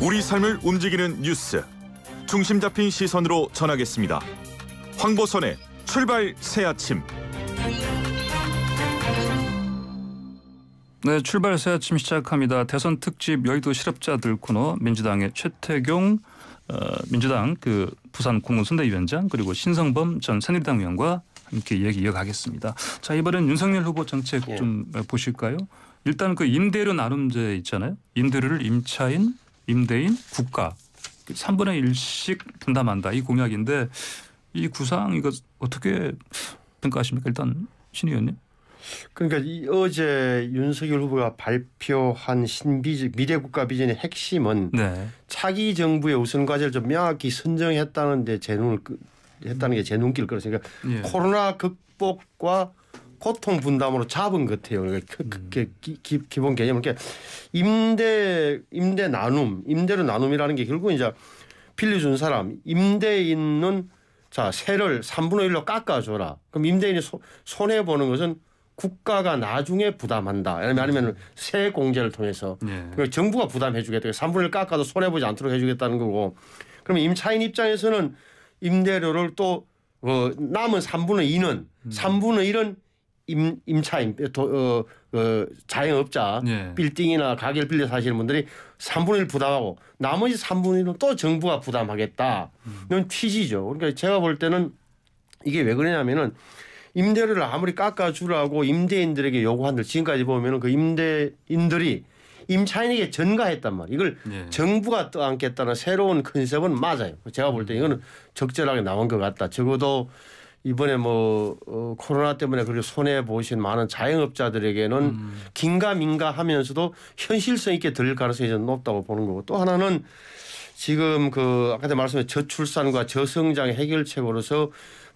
우리 삶을 움직이는 뉴스 중심 잡힌 시선으로 전하겠습니다. 황보선의 출발 새 아침. 네, 출발 새 아침 시작합니다. 대선 특집 여의도 실업자들 코너 민주당의 최태경 어, 민주당 그 부산 공무선대위원장 그리고 신성범 전 새누리당 의원과 함께 이야기 이어가겠습니다. 자 이번엔 윤석열 후보 정책 예. 좀 보실까요? 일단 그 임대료 나눔제 있잖아요. 임대료를 임차인, 임대인, 국가 3분의 그 1씩 분담한다 이 공약인데 이 구상 이거 어떻게 평가하십니까? 일단 신 의원님. 그러니까 이 어제 윤석열 후보가 발표한 신비 미래 국가 비전의 핵심은 네. 차기 정부의 우선 과제를 좀 명확히 선정했다는 데제 눈을 했다는 게 제 눈길 을 끌었으니까 그러니까 예. 코로나 극복과 고통 분담으로 잡은 것 같아요. 그러니까 그, 그, 음. 그, 게 기, 기본 개념을 이렇게 임대 임대 나눔, 임대료 나눔이라는 게 결국 이제 빌려준 사람 임대인은 자 세를 3분의 1로 깎아줘라. 그럼 임대인이 소, 손해 보는 것은 국가가 나중에 부담한다. 아니면 세 공제를 통해서 네. 정부가 부담해주겠다. 3분의 1 깎아도 손해 보지 않도록 해주겠다는 거고. 그러면 임차인 입장에서는 임대료를 또 어, 남은 3분의 2는 음. 3분의 1은 임, 임차인 도, 어, 어, 자영업자 예. 빌딩이나 가게를 빌려 사시는 분들이 3분의 1 부담하고 나머지 3분의 1은 또 정부가 부담하겠다는 음. 취지죠. 그러니까 제가 볼 때는 이게 왜 그러냐면은 임대료를 아무리 깎아주라고 임대인들에게 요구한들 지금까지 보면은 그 임대인들이 임차인에게 전가했단 말이에요. 이걸 네. 정부가 떠안겠다는 새로운 컨셉은 맞아요. 제가 볼때 음. 이거는 적절하게 나온 것 같다. 적어도 이번에 뭐 어, 코로나 때문에 그렇게 손해 보신 많은 자영업자들에게는 음. 긴가민가 하면서도 현실성 있게 들 가능성이 좀 높다고 보는 거고 또 하나는 지금 그 아까 말씀드린 저출산과 저성장 해결책으로서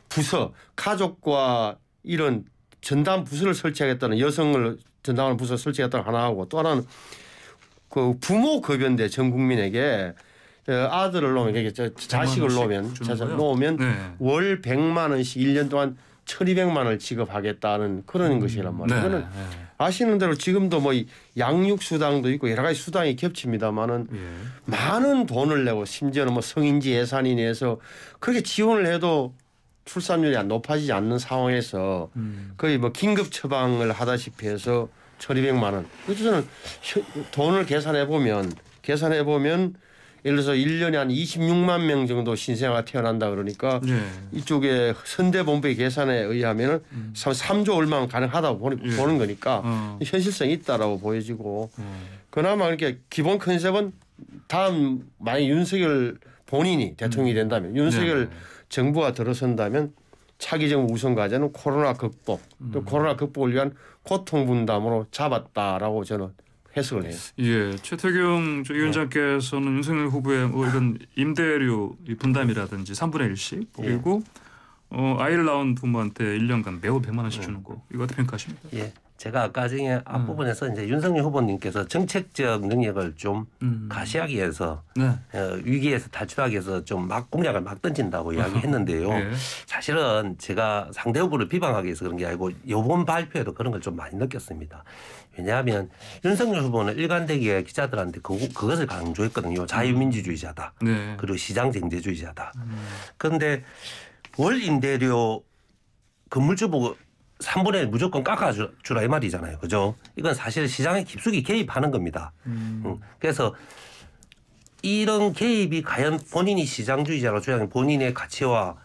부서 가족과 이런 전담 부서를 설치하겠다는 여성을 전담하는 부서 설치하겠다는 하나하고 또 하나는 그 부모 급여인데 전 국민에게 어, 아들을 놓으면 이게 자식을 놓으면 자식을 놓으면 네. 월 100만 원씩 1년 동안 1200만 원을 지급하겠다는 그런 음. 것이란 말이에요. 네. 이거는 네. 아시는 대로 지금도 뭐 양육 수당도 있고 여러 가지 수당이 겹칩니다만은 예. 많은 돈을 내고 심지어는 뭐 성인지 예산이 내서 그렇게 지원을 해도 출산율이 안 높아지지 않는 상황에서 음. 거의 뭐 긴급 처방을 하다시피 해서 1 2 0 0만 원. 그래서 는 돈을 계산해 보면 계산해 보면 예를 들어서 1년에한2 6만명 정도 신생아가 태어난다 그러니까 네. 이쪽에 선대본부의 계산에 의하면 음. 3조 얼마면 가능하다고 보니, 예. 보는 거니까 어. 현실성이 있다라고 보여지고 어. 그나마 이렇게 기본 컨셉은 다음 만약 윤석열 본인이 대통령이 음. 된다면 윤석열 네. 정부가 들어선다면 차기 정부 우선 과제는 코로나 극복 또 음. 코로나 극복을 위한 고통 분담으로 잡았다라고 저는 해석을 해요. 예, 최태경 위원장께서는 네. 윤석열 후보의 뭐 이런 임대료 분담이라든지 3분의 1씩 예. 그리고 예. 어, 아이를 낳은 부모한테 1년간 매우 100만 원씩 주는 어. 거 이거 어떻게 평가하십니까? 예. 제가 아까 전에 앞부분에서 음. 이제 윤석열 후보님께서 정책적 능력을 좀 음. 가시하기 위해서 네. 어, 위기에서 탈출하기 위해서 좀 막 공약을 막 던진다고 이야기했는데요. 네. 사실은 제가 상대 후보를 비방하기 위해서 그런 게 아니고 요번 발표에도 그런 걸 좀 많이 느꼈습니다. 왜냐하면 윤석열 후보는 일관되게 기자들한테 그, 것을 강조했거든요. 자유민주주의자다. 네. 그리고 시장경제주의자다. 음. 그런데 월 임대료 건물주 보고 3분의 1 무조건 깎아주라 이 말이잖아요. 그죠? 이건 사실 시장에 깊숙이 개입하는 겁니다. 음. 음. 그래서 이런 개입이 과연 본인이 시장주의자로 주장한 본인의 가치와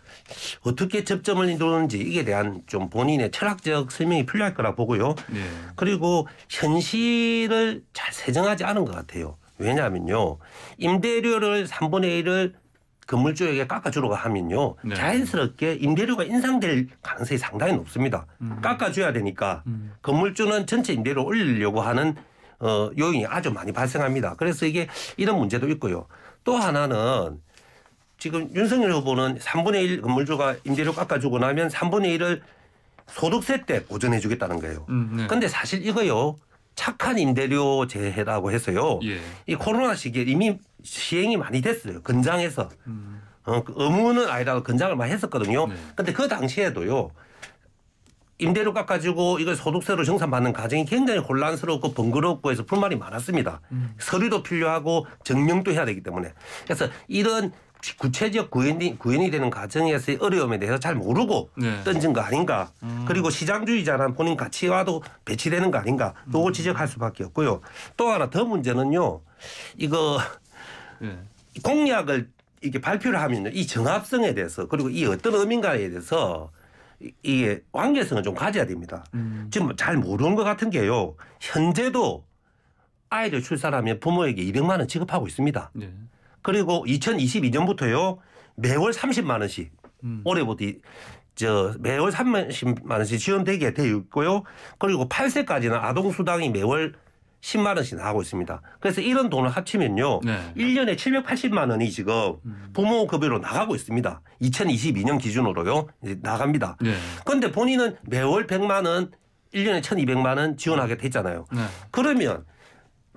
어떻게 접점을 이루는지 이게 대한 좀 본인의 철학적 설명이 필요할 거라 보고요. 네. 그리고 현실을 잘 세정하지 않은 것 같아요. 왜냐하면요. 임대료를 3분의 1을 건물주에게 깎아주려고 하면요 네. 자연스럽게 임대료가 인상될 가능성이 상당히 높습니다. 음. 깎아줘야 되니까 음. 건물주는 전체 임대료 를 올리려고 하는 어, 요인이 아주 많이 발생합니다. 그래서 이게 이런 문제도 있고요. 또 하나는 지금 윤석열 후보는 3분의 1 건물주가 임대료 깎아주고 나면 3분의 1을 소득세 때 보전해 주겠다는 거예요. 음, 네. 근데 사실 이거요. 착한 임대료제라고 해서요. 예. 이 코로나 시기에 이미 시행이 많이 됐어요. 근장에서. 음. 어, 그 의무는 아니라고 근장을 많이 했었거든요. 네. 근데 그 당시에도요. 임대료 깎아주고 이걸 소득세로 정산받는 과정이 굉장히 혼란스럽고 번거롭고 해서 불만이 많았습니다. 음. 서류도 필요하고 증명도 해야 되기 때문에. 그래서 이런 구체적 구현이, 구현이 되는 과정에서의 어려움에 대해서 잘 모르고 네. 던진 거 아닌가. 음. 그리고 시장주의자란 본인 가치와도 배치되는 거 아닌가. 요걸 음. 지적할 수밖에 없고요. 또 하나 더 문제는요. 이거 네. 공약을 이게 렇 발표를 하면 이 정합성에 대해서 그리고 이 어떤 의미인가에 대해서 이게 관계성을 좀 가져야 됩니다. 음. 지금 잘 모르는 것 같은 게요. 현재도 아이를 출산하면 부모에게 200만 원 지급하고 있습니다. 네. 그리고 2022년부터요 매월 30만 원씩 음. 올해부터 저 매월 3만 원씩 지원되게 되어 있고요. 그리고 8세까지는 아동 수당이 매월 10만 원씩 나가고 있습니다. 그래서 이런 돈을 합치면요. 네. 1년에 780만 원이 지금 음. 부모 급여로 나가고 있습니다. 2022년 기준으로요. 이제 나갑니다. 그런데 네. 본인은 매월 100만 원, 1년에 1200만 원 지원하게 됐잖아요. 네. 그러면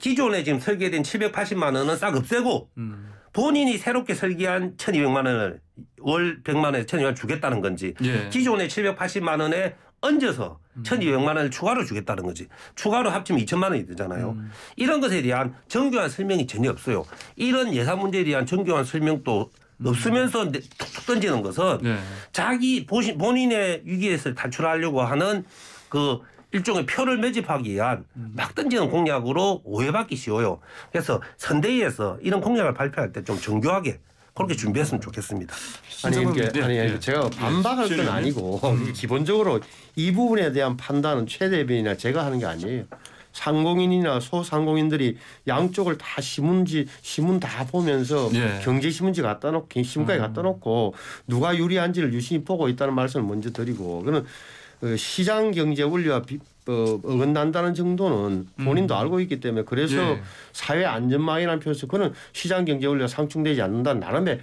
기존에 지금 설계된 780만 원은 싹 없애고 음. 본인이 새롭게 설계한 1,200만 원을 월 100만 원에서 1,200만 원 주겠다는 건지 예. 기존의 780만 원에 얹어서 1,200만 음. 원을 추가로 주겠다는 거지. 추가로 합치면 2천만 원이 되잖아요. 음. 이런 것에 대한 정교한 설명이 전혀 없어요. 이런 예산 문제에 대한 정교한 설명도 음. 없으면서 음. 툭툭 던지는 것은 네. 자기 본인의 위기에서 탈출하려고 하는 그 일종의 표를 매집하기 위한 막 던지는 공약으로 오해받기 쉬워요. 그래서 선대위에서 이런 공약을 발표할 때 좀 정교하게 그렇게 준비했으면 좋겠습니다. 아니, 그러니 아니, 아니 네. 제가 반박할 네, 건 아니고 음. 기본적으로 이 부분에 대한 판단은 최 대변이나 제가 하는 게 아니에요. 상공인이나 소상공인들이 양쪽을 다 시문지 시문 다 보면서 예. 경제 시문지 갖다 놓고 시문까지 음. 갖다 놓고 누가 유리한지를 유심히 보고 있다는 말씀을 먼저 드리고 그는 그 시장 경제 원리와 비, 어, 어긋난다는 정도는 음. 본인도 음. 알고 있기 때문에 그래서 예. 사회 안전망이라는 표현에서 그는 시장 경제 원리가 상충되지 않는다 는 나름의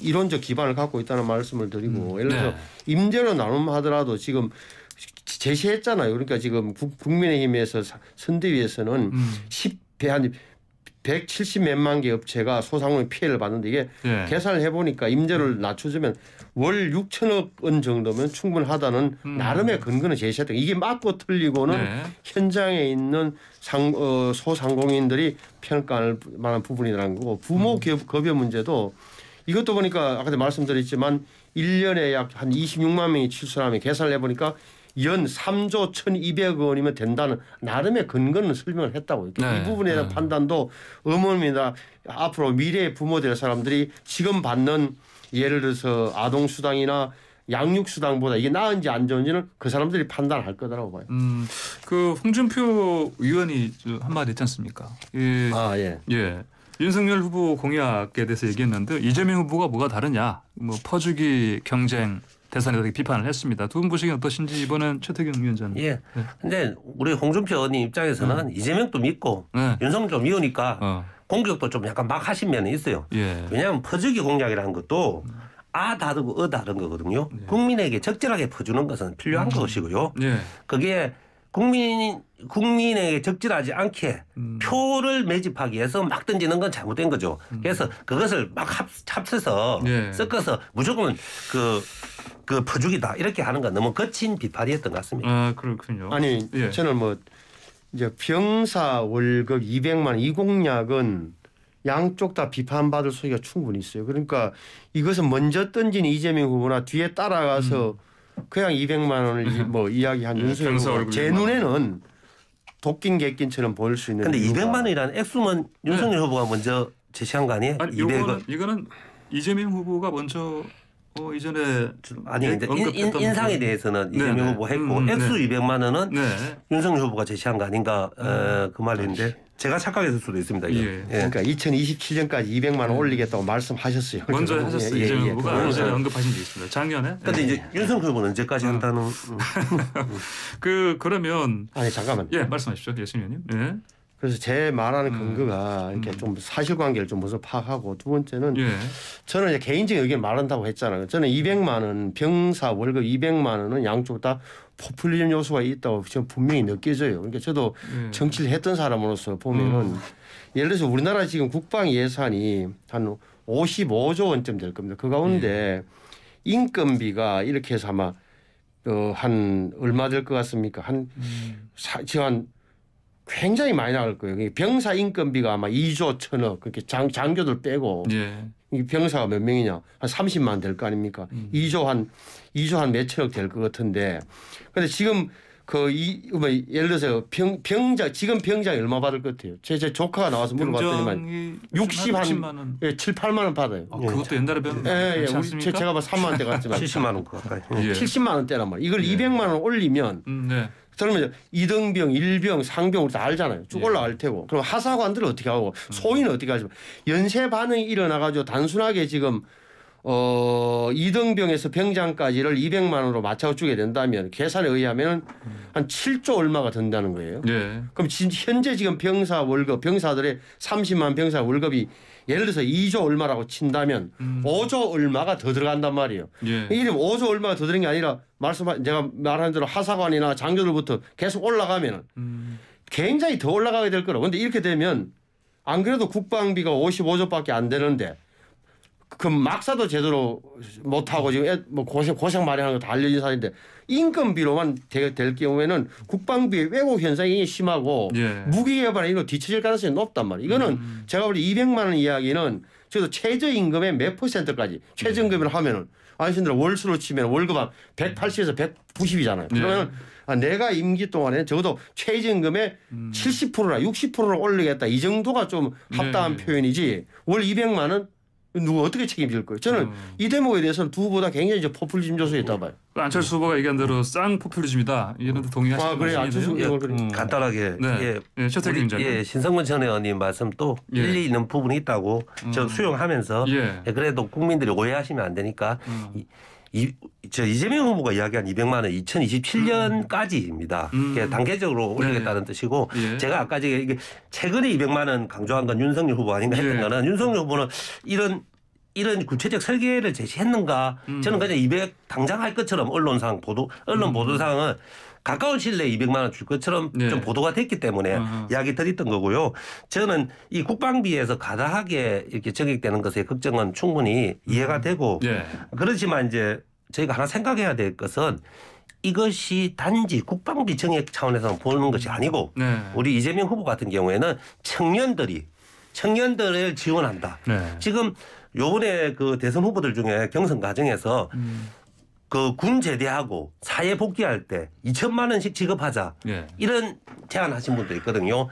이론적 기반을 갖고 있다는 말씀을 드리고 음. 예를 들어 네. 임대료 나눔 하더라도 지금 제시했잖아요. 그러니까 지금 국민의힘에서 선대위에서는 음. 10배 한 170몇만 개 업체가 소상공인 피해를 받는데 이게 예. 계산을 해보니까 임대료를 음. 낮춰주면 월 6천억 원 정도면 충분하다는 음. 나름의 근거는 제시했다. 이게 맞고 틀리고는 네. 현장에 있는 상, 어, 소상공인들이 평가할 만한 부분이라는 거고 부모 음. 기 급여 문제도 이것도 보니까 아까도 말씀드렸지만 1년에 약 한 26만 명이 출산하면 계산을 해보니까 연 3조 1,200억 원이면 된다는 나름의 근거는 설명을 했다고 네. 이 부분에 대한 네. 판단도 어머니나 앞으로 미래의 부모 될 사람들이 지금 받는 예를 들어서 아동 수당이나 양육 수당보다 이게 나은지 안 좋은지는 그 사람들이 판단할 거다라고 봐요. 음, 그 홍준표 의원이 한마디 했지 않습니까? 예, 아 예. 예. 윤석열 후보 공약에 대해서 얘기했는데 이재명 후보가 뭐가 다르냐? 뭐 퍼주기 경쟁 대선에 대해 비판을 했습니다. 두 분보시기 어떠신지 이번엔 최태경 위원장 예. 네. 근데 우리 홍준표 의원님 입장에서는 네. 음. 이재명도 믿고 네. 윤석열 믿으니까. 어. 공격도 좀 약간 막 하신 면이 있어요. 예. 왜냐하면 퍼주기 공약이라는 것도 아 다르고 어 다른 거거든요. 예. 국민에게 적절하게 퍼주는 것은 필요한 음. 것이고요. 예. 그게 국민 국민에게 적절하지 않게 음. 표를 매집하기 위해서 막 던지는 건 잘못된 거죠. 음. 그래서 그것을 막 합, 합쳐서 예. 섞어서 무조건 그, 그 퍼주기다 이렇게 하는 건 너무 거친 비판이었던 것 같습니다. 아 그렇군요. 아니 예. 저는 뭐 이제 병사 월급 200만 원, 이 공약은 양쪽 다 비판받을 소지가 충분히 있어요. 그러니까 이것은 먼저 던진 이재명 후보나 뒤에 따라가서 음. 그냥 200만 원을 뭐 이야기한 네, 윤석열 후보. 제 눈에는 도인 개낀처럼 보일 수 있는. 근데 이유 200만 원이라는 액수만 윤석열 네. 후보가 먼저 제시한 거 아니에요? 아니, 2 0 0 이거는, 이거는 이재명 후보가 먼저 뭐 이전에 좀 아니 이제 인, 인, 상에 대해서는 네, 이재명 네. 후보 했고 음, 네. 액수 네. 200만 원은 네. 윤석열 후보가 제시한 거 아닌가 어, 음. 어, 그 말인데 제가 착각했을 수도 있습니다. 예. 예. 그러니까 2027년까지 200만 원 음. 올리겠다고 말씀하셨어요. 먼저 그 하셨어요. 예, 예 이재명 예. 후보가 예, 전에 언급하신 게 있습니다. 작년에. 그런데 이제 예. 윤석열 후보는 언제까지 음. 한다는. 음. 그 그러면. 아니 잠깐만. 예 말씀하십시오 예수님. 예. 그래서 제 말하는 음. 근거가 이렇게 음. 좀 사실관계를 좀 먼저 파악하고 두 번째는 예. 저는 이제 개인적인 의견 말한다고 했잖아요. 저는 200만 원 병사 월급 200만 원은 양쪽 다 포퓰리즘 요소가 있다고 지금 분명히 느껴져요. 그러니까 저도 예. 정치를 했던 사람으로서 보면은 음. 예를 들어서 우리나라 지금 국방 예산이 한 55조 원쯤 될 겁니다. 그 가운데 예. 인건비가 이렇게 해서 아마 어, 한 얼마 될 것 같습니까? 한 음. 사, 지금 한 굉장히 많이 나갈 거예요. 병사 인건비가 아마 2조 천억 그렇게 장, 장교들 빼고 예. 이 병사가 몇 명이냐 한 30만 될 거 아닙니까? 음. 2조 한 2조 한 몇천억 될 것 같은데 근데 지금 그 이 뭐 예를 들어서 병 병장 지금 병장이 얼마 받을 것 같아요? 제 제 조카가 나와서 물어봤더니만 60한 예, 7, 8만 원 받아요. 아, 그것도 예. 옛날에 배운 예, 예, 우리 제, 제가 봐 3만 원대 갔지만 70만 원 가까이. 예. 70만 원대란 말이에요. 이걸 예. 200만 원 올리면 음, 네. 그러면 이등병, 일병, 상병 우리 다 알잖아요. 쭉 예. 올라갈 테고. 그럼 하사관들 은 어떻게 하고 음. 소인 어떻게 하죠? 연쇄 반응이 일어나가지고 단순하게 지금 어, 이등병에서 병장까지를 200만 원으로 맞춰 주게 된다면 계산에 의하면 한 7조 얼마가 든다는 거예요. 네. 그럼 지, 현재 지금 병사 월급 병사들의 30만 병사 월급이 예를 들어서 2조 얼마라고 친다면 음. 5조 얼마가 더 들어간단 말이에요. 예. 이게 5조 얼마가 더 들어간 게 아니라 말씀한 제가 말한 대로 하사관이나 장교들부터 계속 올라가면 음. 굉장히 더 올라가게 될 거라고. 근데 이렇게 되면 안 그래도 국방비가 55조밖에 안 되는데 그 막사도 제대로 못하고 지금 애, 뭐 고생, 고생 많이 하는 거 다 알려진 사실인데 인건비로만 되, 될 경우에는 국방비의 왜곡 현상이 심하고 예. 무기 개발에 이거 뒤처질 가능성이 높단 말이에요. 이거는 음. 제가 볼 때 200만 원 이야기는 저도 최저임금의 몇 퍼센트까지 최저임금을 예. 하면은 아저씨들 월수로 치면 월급 한 180에서 190이잖아요. 예. 그러면 아, 내가 임기 동안에 적어도 최저임금의 음. 70%나 60%를 올리겠다 이 정도가 좀 네. 합당한 네. 표현이지 월 200만 원 누가 어떻게 책임질 거예요? 저는 음. 이 대목에 대해서는 두 후보다 굉장히 이제 포퓰리즘 요소에 있다 봐요. 그 안철수 후보가 얘기한 대로 쌍 포퓰리즘이다. 이런 데 동의하시는 아, 그래 안철수 예, 음. 간단하게 네. 예, 예, 최태 예, 신성근 전 의원님 말씀 또 예. 일리 있는 부분이 있다고 음. 저 수용하면서 예. 예. 그래도 국민들이 오해하시면 안 되니까 음. 이, 이, 저 이재명 후보가 이야기한 200만 원 2027년까지입니다. 음. 그 단계적으로 올리겠다는 네. 뜻이고 예. 제가 아까 이게 최근에 200만 원 강조한 건 윤석열 후보 아닌가 예. 했던 예. 거는 윤석열 후보는 이런 이런 구체적 설계를 제시했는가? 음. 저는 그냥 200 당장 할 것처럼 언론상 보도 언론 음. 보도상은 가까운 시일 내에 200만 원 줄 것처럼 네. 좀 보도가 됐기 때문에 아하. 이야기 드렸던 거고요. 저는 이 국방비에서 과다하게 이렇게 적용되는 것에 걱정은 충분히 음. 이해가 되고 네. 그렇지만 이제 저희가 하나 생각해야 될 것은 이것이 단지 국방비 정액 차원에서 보는 것이 아니고 네. 우리 이재명 후보 같은 경우에는 청년들이 청년들을 지원한다. 네. 지금 요번에 그 대선 후보들 중에 경선 과정에서 음. 그군 제대하고 사회 복귀할 때 2천만 원씩 지급하자 예. 이런 제안하신 분도 있거든요.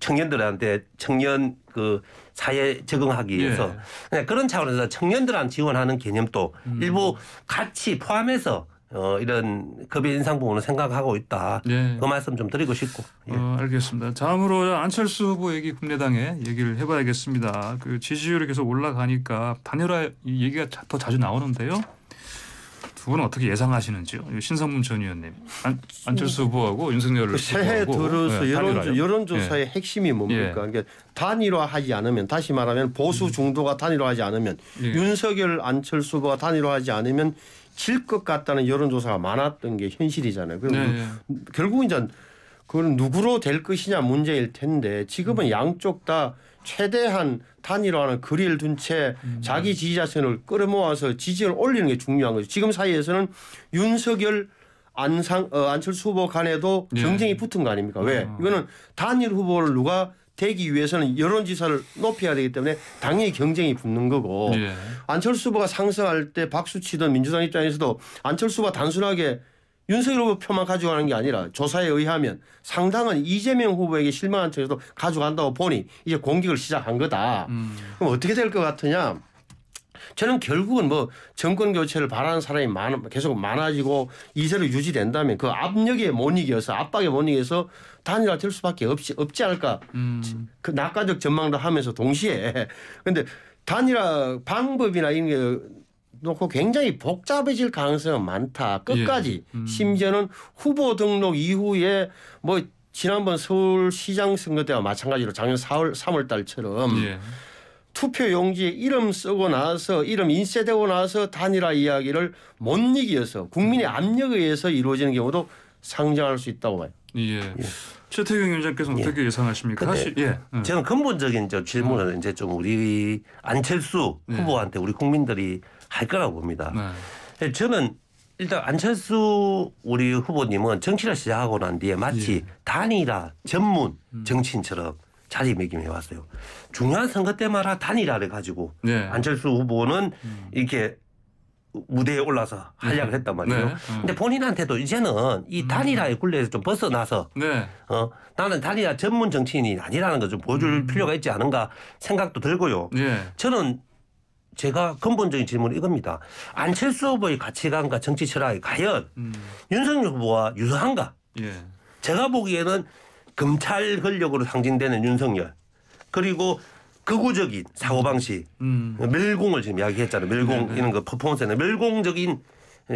청년들한테 청년 그 사회 적응하기 위해서 예. 네, 그런 차원에서 청년들한테 지원하는 개념도 음. 일부 같이 포함해서 어, 이런 급여 인상 부분을 생각하고 있다. 예. 그 말씀 좀 드리고 싶고. 예. 어, 알겠습니다. 다음으로 안철수 후보 얘기 국내의당에 얘기를 해봐야겠습니다. 그 지지율이 계속 올라가니까 단일화 얘기가 더 자주 나오는데요. 두 분은 어떻게 예상하시는지요? 신성문 전 의원님, 안, 안철수 후보하고 윤석열 그 새해 후보하고 들어서 예, 여론조, 여론조사의 예. 핵심이 뭡니까? 예. 그러니까 단일화하지 않으면 다시 말하면 보수 음. 중도가 단일화하지 않으면 예. 윤석열 안철수 후보가 단일화하지 않으면 질 것 같다는 여론조사가 많았던 게 현실이잖아요. 그리고 네, 뭐 예. 결국 이제 그건 누구로 될 것이냐 문제일 텐데 지금은 음. 양쪽 다 최대한 단일화 하는 그릴 둔채 음. 자기 지지자층을 끌어모아서 지지를 올리는 게 중요한 거죠. 지금 사이에서는 윤석열 안상 어, 안철수 후보 간에도 네. 경쟁이 붙은 거 아닙니까? 왜? 아. 이거는 단일 후보를 누가 되기 위해서는 여론지사를 높여야 되기 때문에 당연히 경쟁이 붙는 거고 네. 안철수 후보가 상승할 때 박수치던 민주당 입장에서도 안철수가 단순하게 윤석열 후보 표만 가져가는 게 아니라 조사에 의하면 상당한 이재명 후보에게 실망한 척에도 가져간다고 보니 이제 공격을 시작한 거다. 음. 그럼 어떻게 될 것 같으냐? 저는 결국은 뭐 정권 교체를 바라는 사람이 많, 계속 많아지고 이세로 유지된다면 그 압력에 못 이겨서 압박에 못 이겨서 단일화 될 수밖에 없지, 없지 않을까. 음. 그 낙관적 전망도 하면서 동시에. 근데 단일화 방법이나 이런 게 놓고 굉장히 복잡해질 가능성이 많다. 끝까지 예. 음. 심지어는 후보 등록 이후에 뭐 지난번 서울시장 선거 때와 마찬가지로 작년 4월 3월 달처럼 예. 투표 용지에 이름 쓰고 나서 이름 인쇄되고 나서 단일화 이야기를 못 이겨서 국민의 음. 압력에 의해서 이루어지는 경우도 상정할수 있다고 봐요. 예. 예. 최태경 위원장께서 예. 어떻게 예상하십니까? 사실 예. 예. 저는 근본적인 저 질문은 음. 이제 좀 우리 안철수 예. 후보한테 우리 국민들이 할 거라고 봅니다. 네. 예, 저는 일단 안철수 우리 후보님은 정치를 시작하고 난 뒤에 마치 예. 단일화 전문 음. 정치인처럼 자리매김해 왔어요. 중요한 선거 때마다 단일화를 가지고 네. 안철수 후보는 음. 이렇게 무대에 올라서 활약을 네. 했단 말이에요. 네. 음. 데 본인한테도 이제는 이 음. 단일화의 굴레에서 좀 벗어나서 네. 어, 나는 단일화 전문 정치인이 아니라는 걸좀 보여줄 음. 필요가 있지 않은가 생각도 들고요. 네. 저는 제가 근본적인 질문은 이겁니다. 안철수 후보의 가치관과 정치 철학이 과연 음. 윤석열 후보와 유사한가? 예. 제가 보기에는 검찰 권력으로 상징되는 윤석열 그리고 극우적인 사고방식 음. 멸공을 지금 이야기했잖아요. 멸공 네네. 이런 거퍼포먼스에는 멸공적인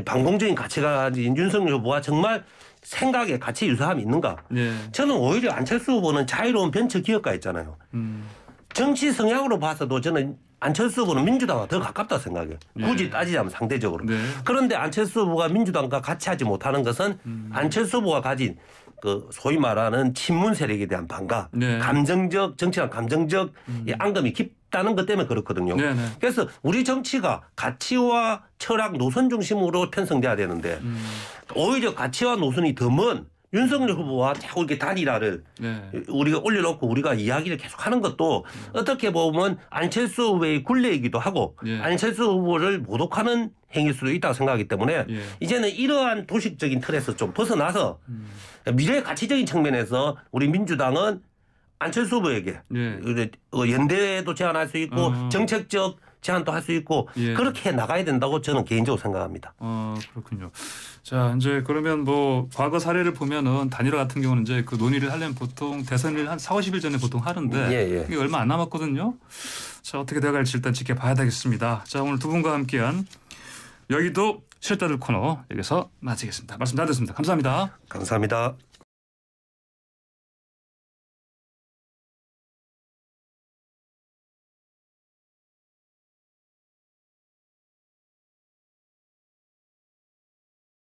반공적인 가치관인 윤석열 후보와 정말 생각에 가치 유사함이 있는가? 네. 저는 오히려 안철수 후보는 자유로운 벤처 기업가 있잖아요. 음. 정치 성향으로 봐서도 저는 안철수 후보는 민주당과 더 가깝다 생각해요. 네. 굳이 네. 따지자면 상대적으로. 네. 그런데 안철수 후보가 민주당과 같이 하지 못하는 것은 음. 안철수 후보가 가진 그 소위 말하는 친문 세력에 대한 반가, 네. 감정적 정치랑 감정적 음. 안감이 깊다는 것 때문에 그렇거든요. 네네. 네. 그래서 우리 정치가 가치와 철학 노선 중심으로 편성돼야 되는데 음. 오히려 가치와 노선이 더먼 윤석열 후보와 자꾸 이렇게 단일화를 네. 우리가 올려놓고 우리가 이야기를 계속 하는 것도 네. 어떻게 보면 안철수 후보의 굴레이기도 하고 예. 안철수 후보를 모독하는 행위일 수도 있다고 생각하기 때문에 예. 이제는 이러한 도식적인 틀에서 좀 벗어나서 음. 미래 가치적인 측면에서 우리 민주당은 안철수 후보에게 예. 어, 연대도 제안할 수 있고 어. 정책적 제안도할수 있고 예. 그렇게 나가야 된다고 저는 개인적으로 생각합니다. 어 그렇군요. 자 이제 그러면 뭐 과거 사례를 보면은 단일화 같은 경우는 이제 그 논의를 하려면 보통 대선일 한 4, 50일 전에 보통 하는데 예, 예. 이게 얼마 안 남았거든요. 자 어떻게 돼갈지 일단 지켜봐야 되겠습니다. 자 오늘 두 분과 함께한 여기도 실다들 코너 여기서 마치겠습니다. 말씀 다 듣습니다. 감사합니다. 감사합니다.